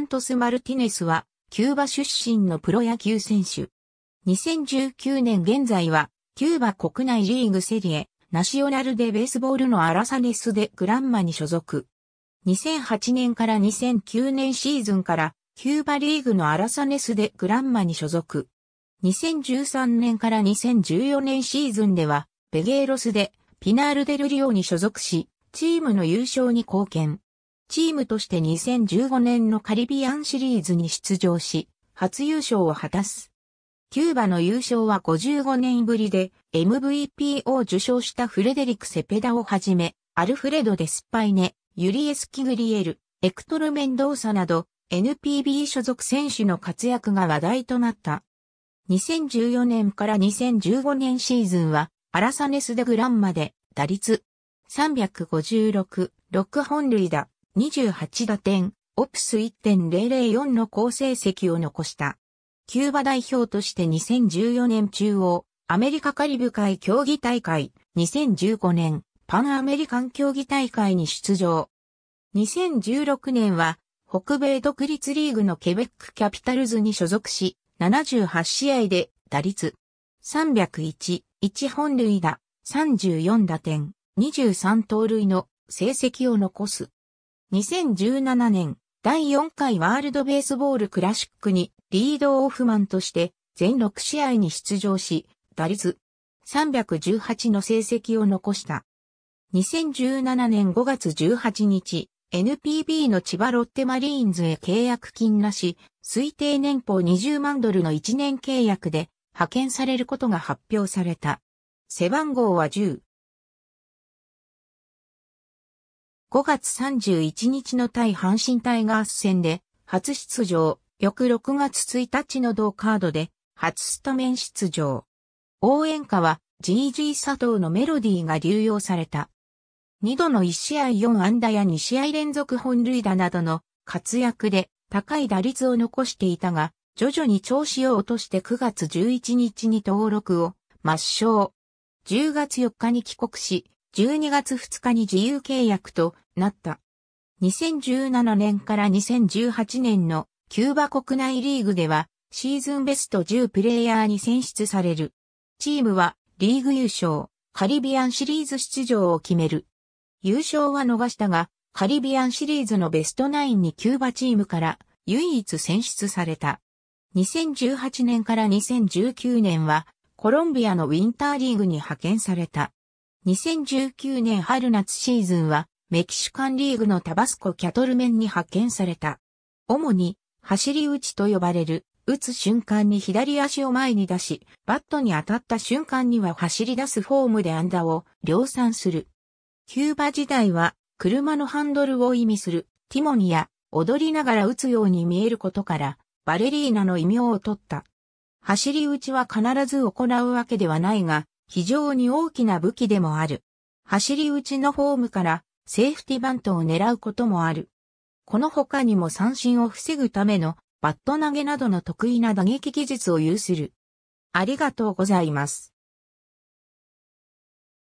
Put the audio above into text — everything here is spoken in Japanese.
ントス・マルティネスは、キューバ出身のプロ野球選手。2019年現在は、キューバ国内リーグセリエ、ナショナルでベースボールのアラサネスでグランマに所属。2008年から2009年シーズンから、キューバリーグのアラサネスでグランマに所属。2013年から2014年シーズンでは、ベゲーロスで、ピナールデルリオに所属し、チームの優勝に貢献。チームとして2015年のカリビアンシリーズに出場し、初優勝を果たす。キューバの優勝は55年ぶりで MVP を受賞したフレデリク・セペダをはじめ、アルフレド・デスパイネ、ユリエス・キグリエル、エクトル・メンドーサなど NPB 所属選手の活躍が話題となった。2014年から2015年シーズンはアラサネス・デ・グランまで打率356、6本塁打、28打点、オプス1.004の好成績を残した。キューバ代表として2014年中央、アメリカカリブ海競技大会、2015年、パンアメリカン競技大会に出場。2016年は、北米独立リーグのケベックキャピタルズに所属し、78試合で打率301、1本塁打、34打点、23盗塁の成績を残す。2017年、第4回ワールドベースボールクラシックにリードオフマンとして全6試合に出場し、打率318の成績を残した。2017年5月18日、NPB の千葉ロッテマリーンズへ契約金なし、推定年俸20万ドルの1年契約で派遣されることが発表された。背番号は10、5月31日の対阪神タイガース戦で初出場、翌6月1日の同カードで初スタメン出場。応援歌は GG 佐藤のメロディーが流用された。2度の1試合4安打や2試合連続本塁打などの活躍で高い打率を残していたが、徐々に調子を落として9月11日に登録を抹消。10月4日に帰国し、12月2日に自由契約となった。2017年から2018年のキューバ国内リーグではシーズンベスト10プレイヤーに選出される。チームはリーグ優勝、カリビアンシリーズ出場を決める。優勝は逃したが、カリビアンシリーズのベスト9にキューバチームから唯一選出された。2018年から2019年はコロンビアのウィンターリーグに派遣された。2019年春夏シーズンはメキシカンリーグのタバスコキャトルメンに派遣された。主に走り打ちと呼ばれる打つ瞬間に左足を前に出し、バットに当たった瞬間には走り出すフォームで安打を量産する。キューバ時代は車のハンドルを意味するティモニや踊りながら打つように見えることからバレリーナの異名を取った。走り打ちは必ず行うわけではないが、非常に大きな武器でもある。走り打ちのフォームからセーフティバントを狙うこともある。この他にも三振を防ぐためのバット投げなどの得意な打撃技術を有する。ありがとうございます。